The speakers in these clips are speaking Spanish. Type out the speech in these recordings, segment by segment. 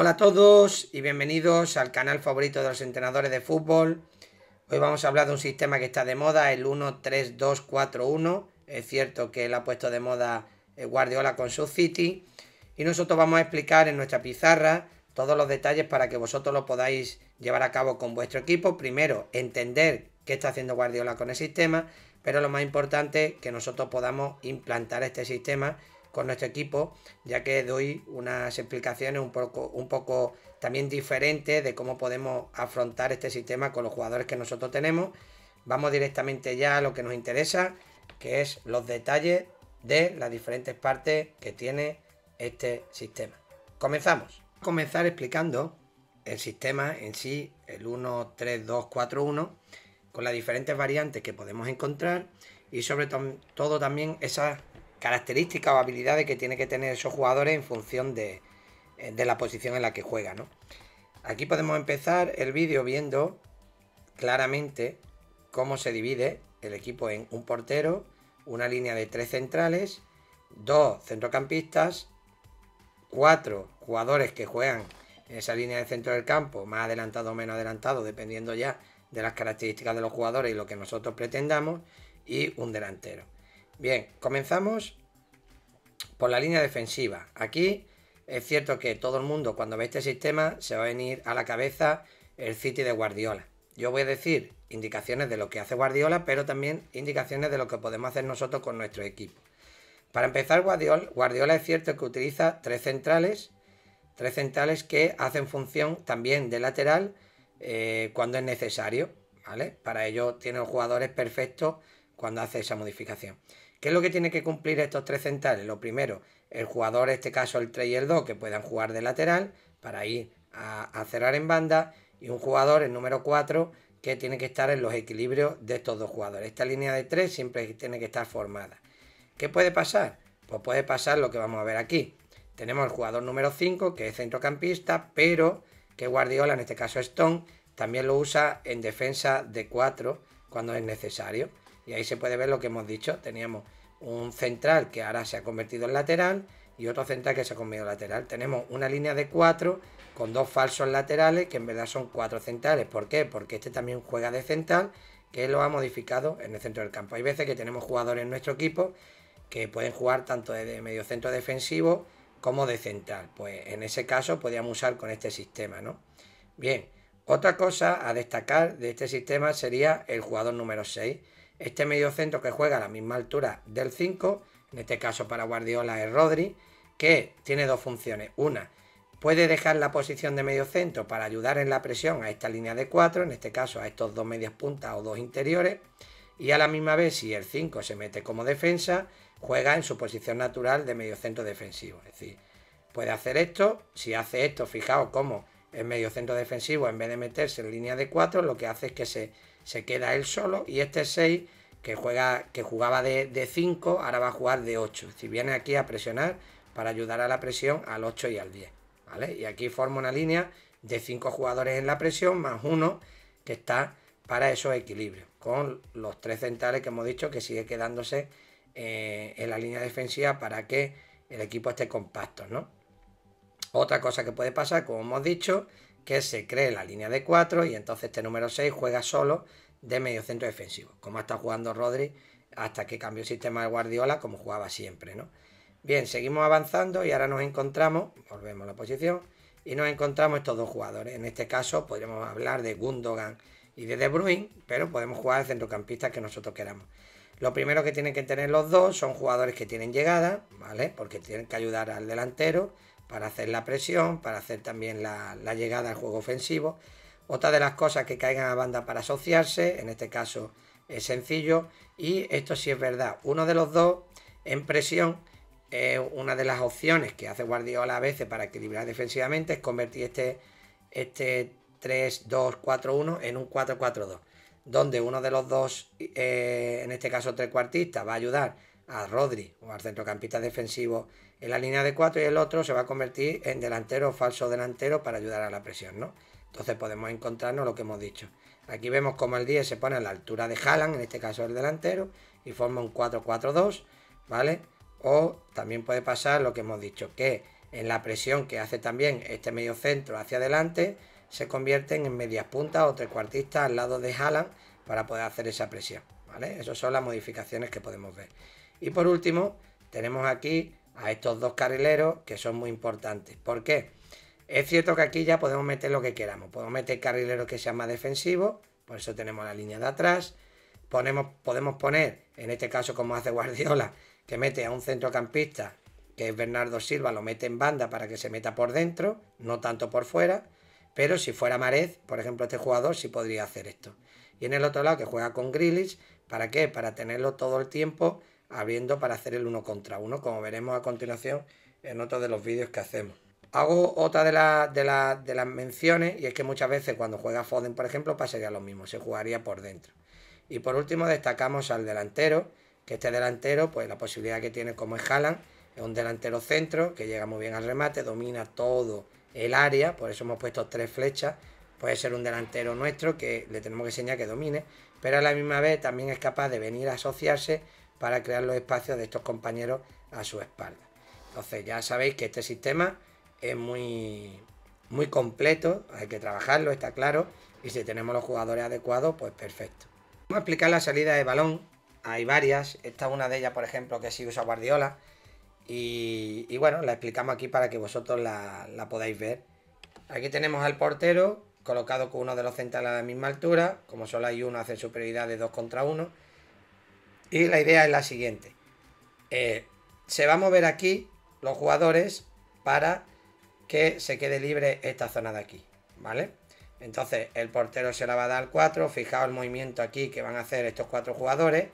Hola a todos y bienvenidos al canal favorito de los entrenadores de fútbol. Hoy vamos a hablar de un sistema que está de moda, el 1-3-2-4-1. Es cierto que él ha puesto de moda eh, Guardiola con su City. Y nosotros vamos a explicar en nuestra pizarra todos los detalles para que vosotros lo podáis llevar a cabo con vuestro equipo. Primero, entender qué está haciendo Guardiola con el sistema, pero lo más importante, que nosotros podamos implantar este sistema con nuestro equipo, ya que doy unas explicaciones un poco, un poco también diferentes de cómo podemos afrontar este sistema con los jugadores que nosotros tenemos. Vamos directamente ya a lo que nos interesa, que es los detalles de las diferentes partes que tiene este sistema. Comenzamos. comenzar explicando el sistema en sí, el 1, 3, 2, 4, 1, con las diferentes variantes que podemos encontrar y sobre todo también esas características o habilidades que tiene que tener esos jugadores en función de, eh, la posición en la que juegan Aquí podemos empezar el vídeo viendo claramente cómo se divide el equipo en un portero, una línea de tres centrales, dos centrocampistas, cuatro jugadores que juegan en esa línea de centro del campo, más adelantado o menos adelantado, dependiendo ya de las características de los jugadores y lo que nosotros pretendamos, y un delantero. Bien, comenzamos por la línea defensiva. Aquí es cierto que todo el mundo cuando ve este sistema se va a venir a la cabeza el City de Guardiola. Yo voy a decir indicaciones de lo que hace Guardiola, pero también indicaciones de lo que podemos hacer nosotros con nuestro equipo. Para empezar, Guardiola, es cierto que utiliza tres centrales, tres centrales que hacen función también de lateral eh, cuando es necesario, ¿vale? Para ello tiene los jugadores perfectos cuando hace esa modificación. ¿Qué es lo que tiene que cumplir estos tres centrales? Lo primero, el jugador, en este caso el 3 y el 2, que puedan jugar de lateral para ir a, cerrar en banda. Y un jugador, el número 4, que tiene que estar en los equilibrios de estos dos jugadores. Esta línea de 3 siempre tiene que estar formada. ¿Qué puede pasar? Pues puede pasar lo que vamos a ver aquí. Tenemos el jugador número 5, que es centrocampista, pero que Guardiola, en este caso Stone, también lo usa en defensa de 4 cuando es necesario. Y ahí se puede ver lo que hemos dicho. Teníamos un central que ahora se ha convertido en lateral y otro central que se ha convertido en lateral. Tenemos una línea de cuatro con dos falsos laterales que en verdad son cuatro centrales. ¿Por qué? Porque este también juega de central que lo ha modificado en el centro del campo. Hay veces que tenemos jugadores en nuestro equipo que pueden jugar tanto de medio centro defensivo como de central. Pues en ese caso podríamos usar con este sistema, ¿no? Bien, otra cosa a destacar de este sistema sería el jugador número 6 este centro que juega a la misma altura del 5, en este caso para Guardiola es Rodri, que tiene dos funciones. Una, puede dejar la posición de medio centro para ayudar en la presión a esta línea de 4, en este caso a estos dos medias puntas o dos interiores, y a la misma vez si el 5 se mete como defensa, juega en su posición natural de medio centro defensivo. Es decir, puede hacer esto, si hace esto, fijaos cómo el centro defensivo en vez de meterse en línea de 4, lo que hace es que se se queda él solo y este 6 que, juega, que jugaba de 5 ahora va a jugar de 8. Si viene aquí a presionar para ayudar a la presión al 8 y al 10. ¿vale? Y aquí forma una línea de 5 jugadores en la presión más uno que está para esos equilibrios. Con los tres centrales que hemos dicho que sigue quedándose eh, en la línea defensiva para que el equipo esté compacto. Otra cosa que puede pasar, como hemos dicho, que se cree la línea de 4 y entonces este número 6 juega solo de medio centro defensivo, como ha estado jugando Rodri hasta que cambió el sistema de Guardiola, como jugaba siempre, Bien, seguimos avanzando y ahora nos encontramos, volvemos a la posición, y nos encontramos estos dos jugadores. En este caso podríamos hablar de Gundogan y de De Bruyne, pero podemos jugar al centrocampista que nosotros queramos. Lo primero que tienen que tener los dos son jugadores que tienen llegada, ¿vale? Porque tienen que ayudar al delantero, para hacer la presión, para hacer también la, llegada al juego ofensivo. Otra de las cosas que caigan a banda para asociarse, en este caso es sencillo, y esto sí es verdad, uno de los dos en presión, una de las opciones que hace Guardiola a veces para equilibrar defensivamente es convertir este, este 3-2-4-1 en un 4-4-2, donde uno de los dos, eh, en este caso cuartistas, va a ayudar a Rodri o al centrocampista defensivo en la línea de 4 y el otro se va a convertir en delantero o falso delantero para ayudar a la presión, ¿no? Entonces podemos encontrarnos lo que hemos dicho. Aquí vemos como el 10 se pone a la altura de Haaland, en este caso el delantero, y forma un 4-4-2, ¿vale? O también puede pasar lo que hemos dicho, que en la presión que hace también este medio centro hacia adelante, se convierten en medias puntas o cuartistas al lado de Haaland para poder hacer esa presión, ¿vale? Esas son las modificaciones que podemos ver. Y por último, tenemos aquí a estos dos carrileros que son muy importantes. ¿Por qué? Es cierto que aquí ya podemos meter lo que queramos. Podemos meter carrileros que sean más defensivos, por eso tenemos la línea de atrás. podemos poner, en este caso como hace Guardiola, que mete a un centrocampista, que es Bernardo Silva, lo mete en banda para que se meta por dentro, no tanto por fuera. Pero si fuera Marez, por ejemplo, este jugador sí podría hacer esto. Y en el otro lado que juega con Grilis, ¿para qué? Para tenerlo todo el tiempo habiendo para hacer el uno contra uno, como veremos a continuación en otros de los vídeos que hacemos. Hago otra de, de, las menciones y es que muchas veces cuando juega Foden, por ejemplo, pasaría lo mismo, se jugaría por dentro. Y por último destacamos al delantero, que este delantero, pues la posibilidad que tiene como es es un delantero centro que llega muy bien al remate, domina todo el área, por eso hemos puesto tres flechas. Puede ser un delantero nuestro que le tenemos que enseñar que domine, pero a la misma vez también es capaz de venir a asociarse para crear los espacios de estos compañeros a su espalda. Entonces ya sabéis que este sistema es muy, muy completo, hay que trabajarlo, está claro, y si tenemos los jugadores adecuados, pues perfecto. Vamos a explicar la salida de balón, hay varias, esta es una de ellas, por ejemplo, que si usa Guardiola, y, bueno, la explicamos aquí para que vosotros la, podáis ver. Aquí tenemos al portero colocado con uno de los centrales a la misma altura, como solo hay uno hace superioridad de 2 contra 1, y la idea es la siguiente. Eh, se va a mover aquí los jugadores para que se quede libre esta zona de aquí, ¿vale? Entonces el portero se la va a dar al 4, fijaos el movimiento aquí que van a hacer estos cuatro jugadores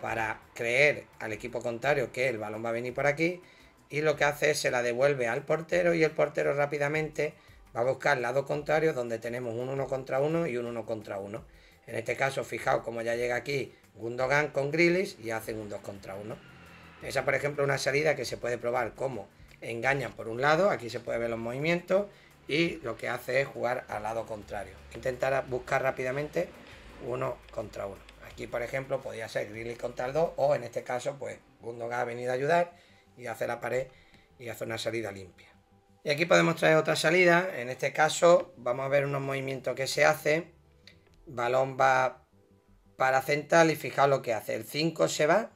para creer al equipo contrario que el balón va a venir por aquí y lo que hace es se la devuelve al portero y el portero rápidamente va a buscar el lado contrario donde tenemos un 1 contra 1 y un 1 contra 1. En este caso, fijaos cómo ya llega aquí Gundogan con grillis y hacen un 2 contra 1. Esa, por ejemplo, una salida que se puede probar como engañan por un lado, aquí se puede ver los movimientos y lo que hace es jugar al lado contrario. Intentar buscar rápidamente uno contra uno. Aquí, por ejemplo, podría ser grillis contra el 2 o en este caso, pues Gundogan ha venido a ayudar y hace la pared y hace una salida limpia. Y aquí podemos traer otra salida. En este caso, vamos a ver unos movimientos que se hacen. Balón va para central y fijaos lo que hace. El 5 se va,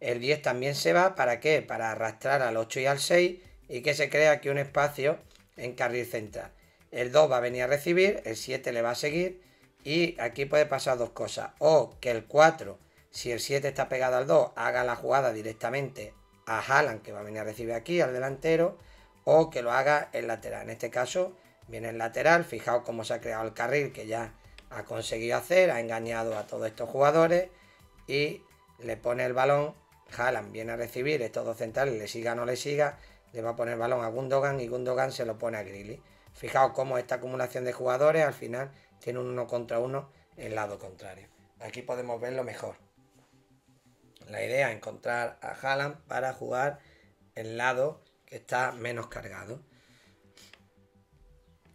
el 10 también se va. ¿Para qué? Para arrastrar al 8 y al 6 y que se crea aquí un espacio en carril central. El 2 va a venir a recibir, el 7 le va a seguir y aquí puede pasar dos cosas. O que el 4, si el 7 está pegado al 2, haga la jugada directamente a Haaland que va a venir a recibir aquí al delantero o que lo haga el lateral. En este caso viene el lateral, fijaos cómo se ha creado el carril que ya ha conseguido hacer, ha engañado a todos estos jugadores y le pone el balón. Jalan viene a recibir estos dos centrales, le siga o no le siga, le va a poner el balón a Gundogan y Gundogan se lo pone a Grilly. Fijaos cómo esta acumulación de jugadores al final tiene un uno contra uno el lado contrario. Aquí podemos verlo mejor. La idea es encontrar a Haaland para jugar el lado que está menos cargado.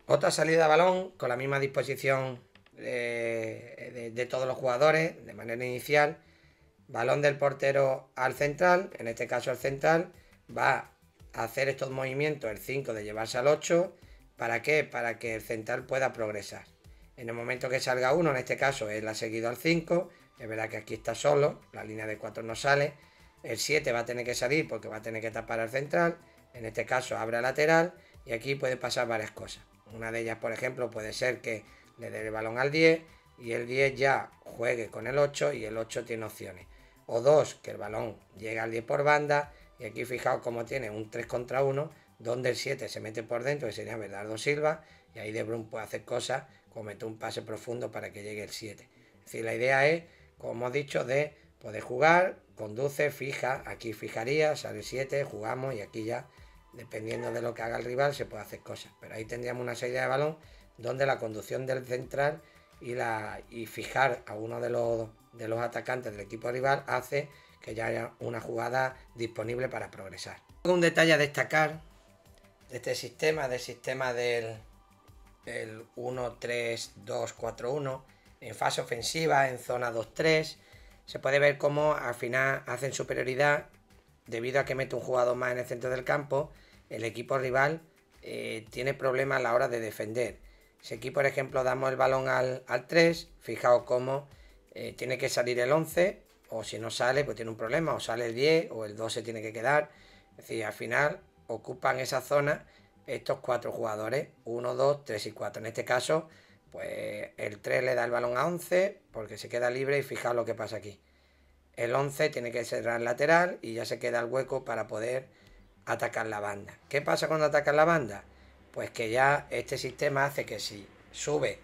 Otra salida de balón con la misma disposición eh, de, todos los jugadores de manera inicial. Balón del portero al central, en este caso al central, va a hacer estos movimientos, el 5 de llevarse al 8, ¿para qué? Para que el central pueda progresar. En el momento que salga uno, en este caso él ha seguido al 5, es verdad que aquí está solo, la línea de 4 no sale, el 7 va a tener que salir porque va a tener que tapar al central, en este caso abre lateral y aquí puede pasar varias cosas. Una de ellas, por ejemplo, puede ser que le dé el balón al 10 y el 10 ya juegue con el 8 y el 8 tiene opciones. O 2, que el balón llega al 10 por banda y aquí fijaos cómo tiene un 3 contra 1, donde el 7 se mete por dentro, que sería verdad, Bernardo Silva, y ahí De Bruyne puede hacer cosas como meter un pase profundo para que llegue el 7. Es decir, la idea es, como hemos dicho, de poder jugar, conduce, fija, aquí fijaría, sale 7, jugamos y aquí ya, dependiendo de lo que haga el rival, se puede hacer cosas. Pero ahí tendríamos una serie de balón donde la conducción del central y, la, fijar a uno de los, atacantes del equipo rival hace que ya haya una jugada disponible para progresar. Un detalle a destacar de este sistema, del sistema del, 1-3-2-4-1, en fase ofensiva, en zona 2-3, se puede ver cómo al final hacen superioridad debido a que mete un jugador más en el centro del campo, el equipo rival eh, tiene problemas a la hora de defender si aquí, por ejemplo, damos el balón al, 3, fijaos cómo eh, tiene que salir el 11, o si no sale, pues tiene un problema, o sale el 10, o el 12 tiene que quedar. Es decir, al final ocupan esa zona estos cuatro jugadores, 1, 2, 3 y 4. En este caso, pues el 3 le da el balón a 11 porque se queda libre y fijaos lo que pasa aquí. El 11 tiene que cerrar lateral y ya se queda el hueco para poder atacar la banda. ¿Qué pasa cuando atacan la banda? pues que ya este sistema hace que si sube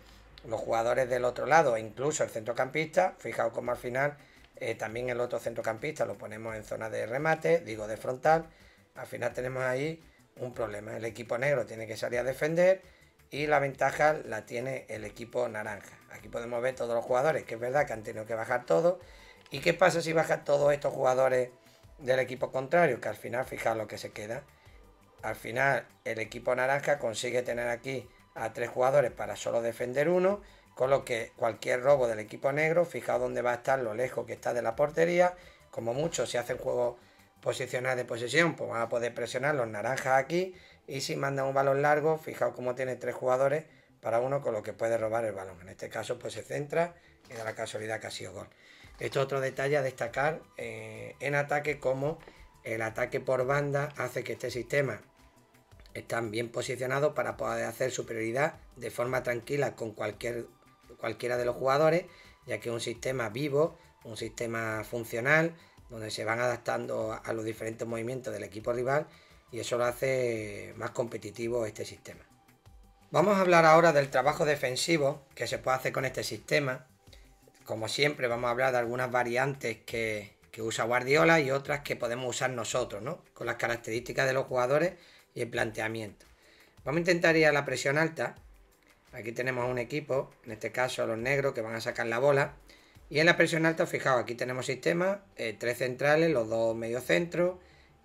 los jugadores del otro lado, incluso el centrocampista, fijaos como al final eh, también el otro centrocampista lo ponemos en zona de remate, digo de frontal, al final tenemos ahí un problema. El equipo negro tiene que salir a defender y la ventaja la tiene el equipo naranja. Aquí podemos ver todos los jugadores, que es verdad que han tenido que bajar todos. ¿Y qué pasa si bajan todos estos jugadores del equipo contrario? Que al final, fijaos lo que se queda. Al final, el equipo naranja consigue tener aquí a tres jugadores para solo defender uno, con lo que cualquier robo del equipo negro, fijaos dónde va a estar, lo lejos que está de la portería, como mucho si hacen juego posicional de posesión, pues van a poder presionar los naranjas aquí, y si mandan un balón largo, fijaos cómo tiene tres jugadores para uno con lo que puede robar el balón. En este caso, pues se centra y da la casualidad que ha sido gol. Esto es otro detalle a destacar eh, en ataque, como el ataque por banda hace que este sistema están bien posicionados para poder hacer superioridad de forma tranquila con cualquier, cualquiera de los jugadores, ya que es un sistema vivo, un sistema funcional, donde se van adaptando a los diferentes movimientos del equipo rival y eso lo hace más competitivo este sistema. Vamos a hablar ahora del trabajo defensivo que se puede hacer con este sistema. Como siempre vamos a hablar de algunas variantes que, que usa Guardiola y otras que podemos usar nosotros, ¿no? Con las características de los jugadores y el planteamiento. Vamos a intentar ir a la presión alta. Aquí tenemos un equipo, en este caso a los negros que van a sacar la bola. Y en la presión alta, fijaos, aquí tenemos sistema, eh, tres centrales, los dos medio centro.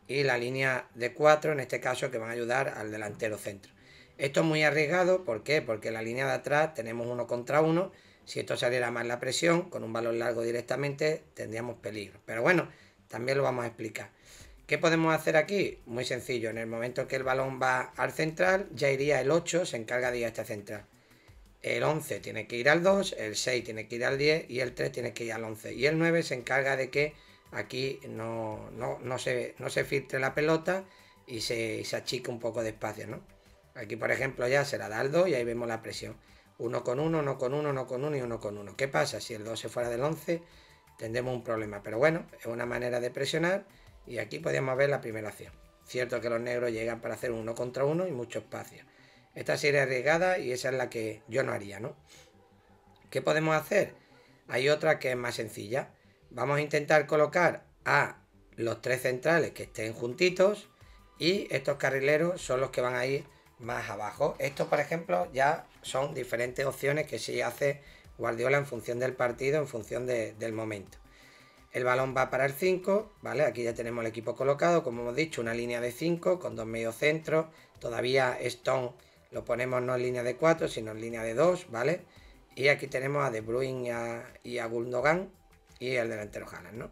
y la línea de cuatro, en este caso, que van a ayudar al delantero centro. Esto es muy arriesgado, ¿por qué? Porque en la línea de atrás tenemos uno contra uno. Si esto saliera mal la presión, con un balón largo directamente, tendríamos peligro. Pero bueno, también lo vamos a explicar. ¿Qué podemos hacer aquí? Muy sencillo, en el momento que el balón va al central, ya iría el 8, se encarga de ir a esta central. El 11 tiene que ir al 2, el 6 tiene que ir al 10 y el 3 tiene que ir al 11. Y el 9 se encarga de que aquí no, no, se, filtre la pelota y se, achique un poco de espacio, Aquí, por ejemplo, ya se la da al 2 y ahí vemos la presión. 1 con 1, 1 con 1, 1 con 1 y 1 con 1. ¿Qué pasa? Si el 2 se fuera del 11, tendremos un problema. Pero bueno, es una manera de presionar y aquí podemos ver la primera acción. Cierto que los negros llegan para hacer uno contra uno y mucho espacio. Esta sería arriesgada y esa es la que yo no haría, ¿no? ¿Qué podemos hacer? Hay otra que es más sencilla. Vamos a intentar colocar a los tres centrales que estén juntitos y estos carrileros son los que van a ir más abajo. Esto, por ejemplo, ya son diferentes opciones que se hace Guardiola en función del partido, en función del momento. El balón va para el 5, ¿vale? Aquí ya tenemos el equipo colocado, como hemos dicho, una línea de 5 con dos centros Todavía Stone lo ponemos no en línea de 4, sino en línea de 2, ¿vale? Y aquí tenemos a De Bruyne y a, y Gundogan y el delantero Haaland, ¿no?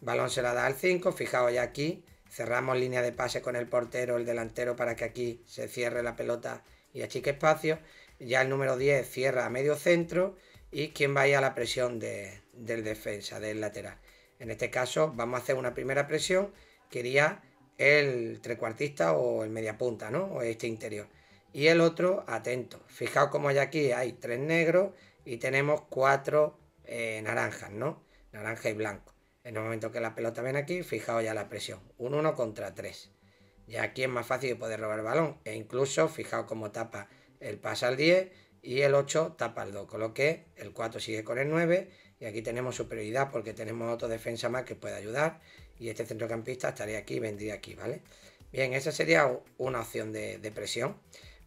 Balón se la da al 5, fijaos ya aquí, cerramos línea de pase con el portero, el delantero para que aquí se cierre la pelota y achique espacio. Ya el número 10 cierra a medio centro y quien vaya a la presión del defensa, del lateral. En este caso vamos a hacer una primera presión que iría el trecuartista o el punta, ¿no? O este interior. Y el otro, atento. Fijaos como ya aquí hay tres negros y tenemos cuatro eh, naranjas, ¿no? Naranja y blanco. En el momento que la pelota viene aquí, fijaos ya la presión. Un 1 contra 3. Ya aquí es más fácil de poder robar el balón. E incluso, fijaos cómo tapa el pasa al 10 y el 8 tapa al 2. Con lo que el 4 sigue con el 9 y aquí tenemos superioridad porque tenemos otro defensa más que puede ayudar. Y este centrocampista estaría aquí vendría aquí, ¿vale? Bien, esa sería una opción de, presión.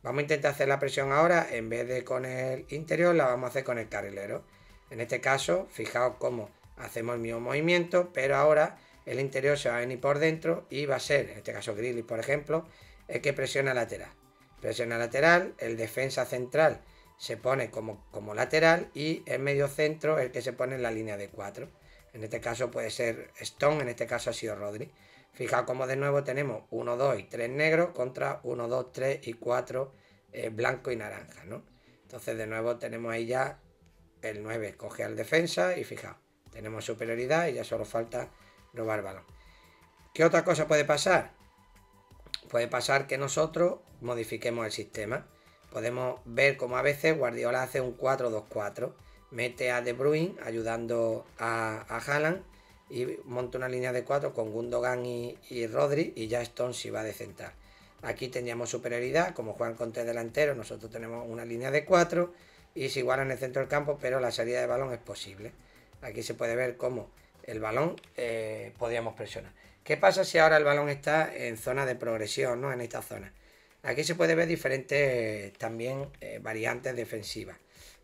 Vamos a intentar hacer la presión ahora, en vez de con el interior, la vamos a hacer con el carrilero. En este caso, fijaos cómo hacemos el mismo movimiento, pero ahora el interior se va a venir por dentro y va a ser, en este caso Grilly, por ejemplo, el que presiona lateral. Presiona lateral, el defensa central se pone como, como lateral y en medio centro el que se pone en la línea de 4. En este caso puede ser Stone, en este caso ha sido Rodri. Fijaos como de nuevo tenemos 1, 2 y 3 negros contra 1, 2, 3 y 4 eh, blanco y naranja, Entonces de nuevo tenemos ahí ya el 9, coge al defensa y fijaos, tenemos superioridad y ya solo falta robar balón. ¿Qué otra cosa puede pasar? Puede pasar que nosotros modifiquemos el sistema podemos ver como a veces Guardiola hace un 4-2-4. Mete a De Bruyne ayudando a, a Haaland y monta una línea de 4 con Gundogan y, y, Rodri y ya Stone si va de central. Aquí teníamos superioridad, como juegan con delantero nosotros tenemos una línea de 4 y es igual en el centro del campo, pero la salida de balón es posible. Aquí se puede ver cómo el balón eh, podíamos presionar. ¿Qué pasa si ahora el balón está en zona de progresión, ¿no? en esta zona? Aquí se puede ver diferentes también eh, variantes defensivas.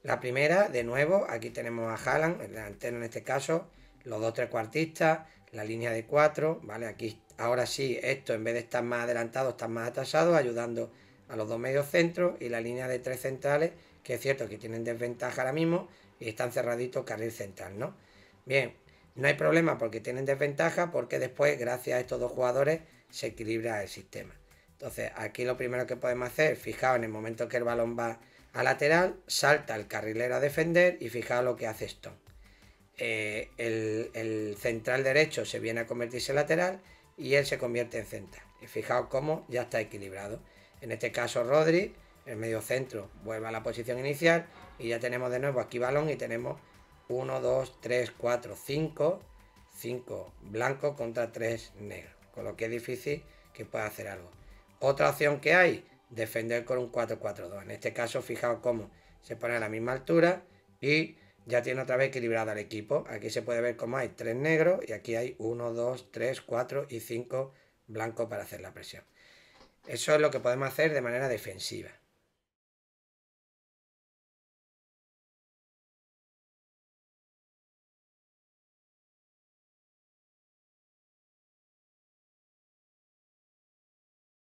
La primera, de nuevo, aquí tenemos a Haaland, el delantero en este caso, los dos cuartistas, la línea de cuatro, ¿vale? Aquí ahora sí, esto en vez de estar más adelantado, están más atasados, ayudando a los dos medios centros y la línea de tres centrales, que es cierto que tienen desventaja ahora mismo y están cerraditos carril central, ¿no? Bien, no hay problema porque tienen desventaja, porque después, gracias a estos dos jugadores, se equilibra el sistema. Entonces, aquí lo primero que podemos hacer, fijaos, en el momento que el balón va a lateral, salta el carrilero a defender y fijaos lo que hace esto. Eh, el, central derecho se viene a convertirse en lateral y él se convierte en central. Y fijaos cómo ya está equilibrado. En este caso, Rodri, el medio centro, vuelve a la posición inicial y ya tenemos de nuevo aquí balón y tenemos 1, 2, 3, 4, 5, 5 blancos contra 3 negros. Con lo que es difícil que pueda hacer algo. Otra opción que hay, defender con un 4-4-2. En este caso, fijaos cómo se pone a la misma altura y ya tiene otra vez equilibrado el equipo. Aquí se puede ver cómo hay tres negros y aquí hay 1, 2, 3, 4 y 5 blancos para hacer la presión. Eso es lo que podemos hacer de manera defensiva.